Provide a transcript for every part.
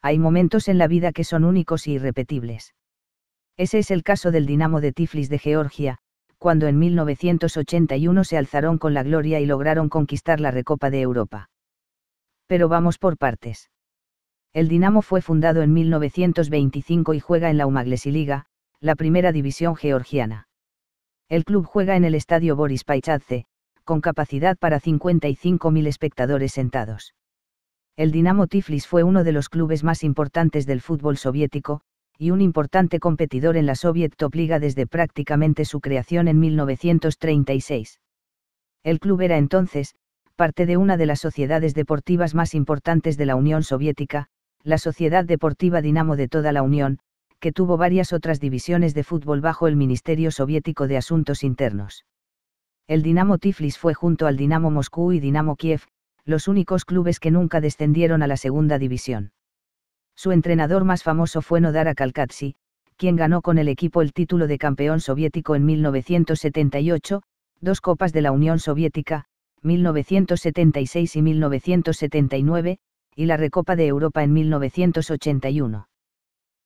Hay momentos en la vida que son únicos e irrepetibles. Ese es el caso del Dinamo de Tiflis de Georgia, cuando en 1981 se alzaron con la gloria y lograron conquistar la Recopa de Europa pero vamos por partes. El Dinamo fue fundado en 1925 y juega en la Liga, la primera división georgiana. El club juega en el estadio Boris Paichadze, con capacidad para 55.000 espectadores sentados. El Dinamo Tiflis fue uno de los clubes más importantes del fútbol soviético, y un importante competidor en la Soviet Top Liga desde prácticamente su creación en 1936. El club era entonces, parte de una de las sociedades deportivas más importantes de la Unión Soviética, la Sociedad Deportiva Dinamo de toda la Unión, que tuvo varias otras divisiones de fútbol bajo el Ministerio Soviético de Asuntos Internos. El Dinamo Tiflis fue junto al Dinamo Moscú y Dinamo Kiev, los únicos clubes que nunca descendieron a la segunda división. Su entrenador más famoso fue Nodara Kalkatsi, quien ganó con el equipo el título de campeón soviético en 1978, dos copas de la Unión Soviética, 1976 y 1979, y la Recopa de Europa en 1981.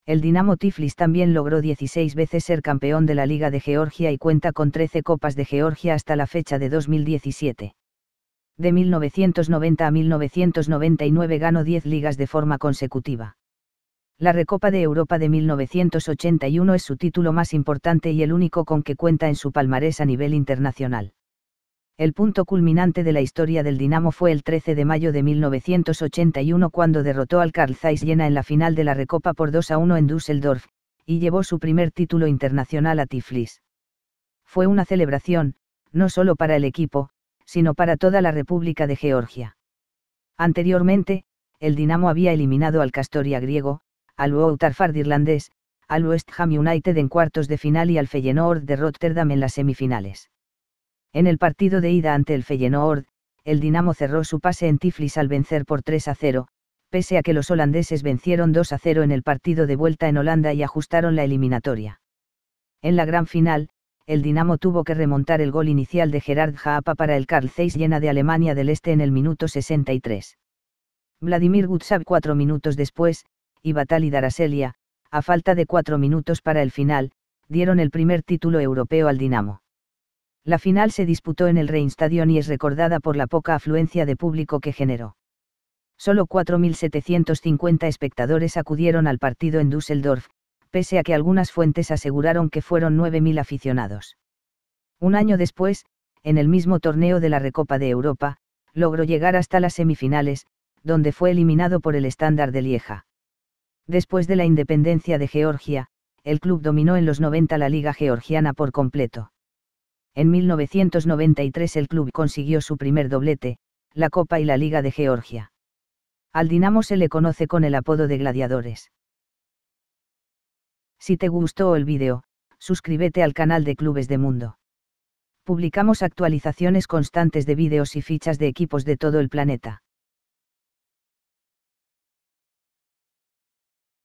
El Dinamo Tiflis también logró 16 veces ser campeón de la Liga de Georgia y cuenta con 13 Copas de Georgia hasta la fecha de 2017. De 1990 a 1999 ganó 10 ligas de forma consecutiva. La Recopa de Europa de 1981 es su título más importante y el único con que cuenta en su palmarés a nivel internacional. El punto culminante de la historia del Dinamo fue el 13 de mayo de 1981 cuando derrotó al Carl Zeiss Jena en la final de la Recopa por 2 a 1 en Düsseldorf, y llevó su primer título internacional a Tiflis. Fue una celebración, no solo para el equipo, sino para toda la República de Georgia. Anteriormente, el Dinamo había eliminado al Castoria griego, al Wouterfard irlandés, al West Ham United en cuartos de final y al Feyenoord de Rotterdam en las semifinales. En el partido de ida ante el Feyenoord, el Dinamo cerró su pase en Tiflis al vencer por 3 a 0, pese a que los holandeses vencieron 2 a 0 en el partido de vuelta en Holanda y ajustaron la eliminatoria. En la gran final, el Dinamo tuvo que remontar el gol inicial de Gerard Jaapa para el Carl Zeiss llena de Alemania del Este en el minuto 63. Vladimir Gutsab cuatro minutos después, y Batali Daraselia, a falta de cuatro minutos para el final, dieron el primer título europeo al Dinamo. La final se disputó en el Reinstadion y es recordada por la poca afluencia de público que generó. Solo 4.750 espectadores acudieron al partido en Düsseldorf, pese a que algunas fuentes aseguraron que fueron 9.000 aficionados. Un año después, en el mismo torneo de la Recopa de Europa, logró llegar hasta las semifinales, donde fue eliminado por el estándar de Lieja. Después de la independencia de Georgia, el club dominó en los 90 la liga georgiana por completo. En 1993 el club consiguió su primer doblete, la Copa y la Liga de Georgia. Al Dinamo se le conoce con el apodo de Gladiadores. Si te gustó el vídeo, suscríbete al canal de Clubes de Mundo. Publicamos actualizaciones constantes de vídeos y fichas de equipos de todo el planeta.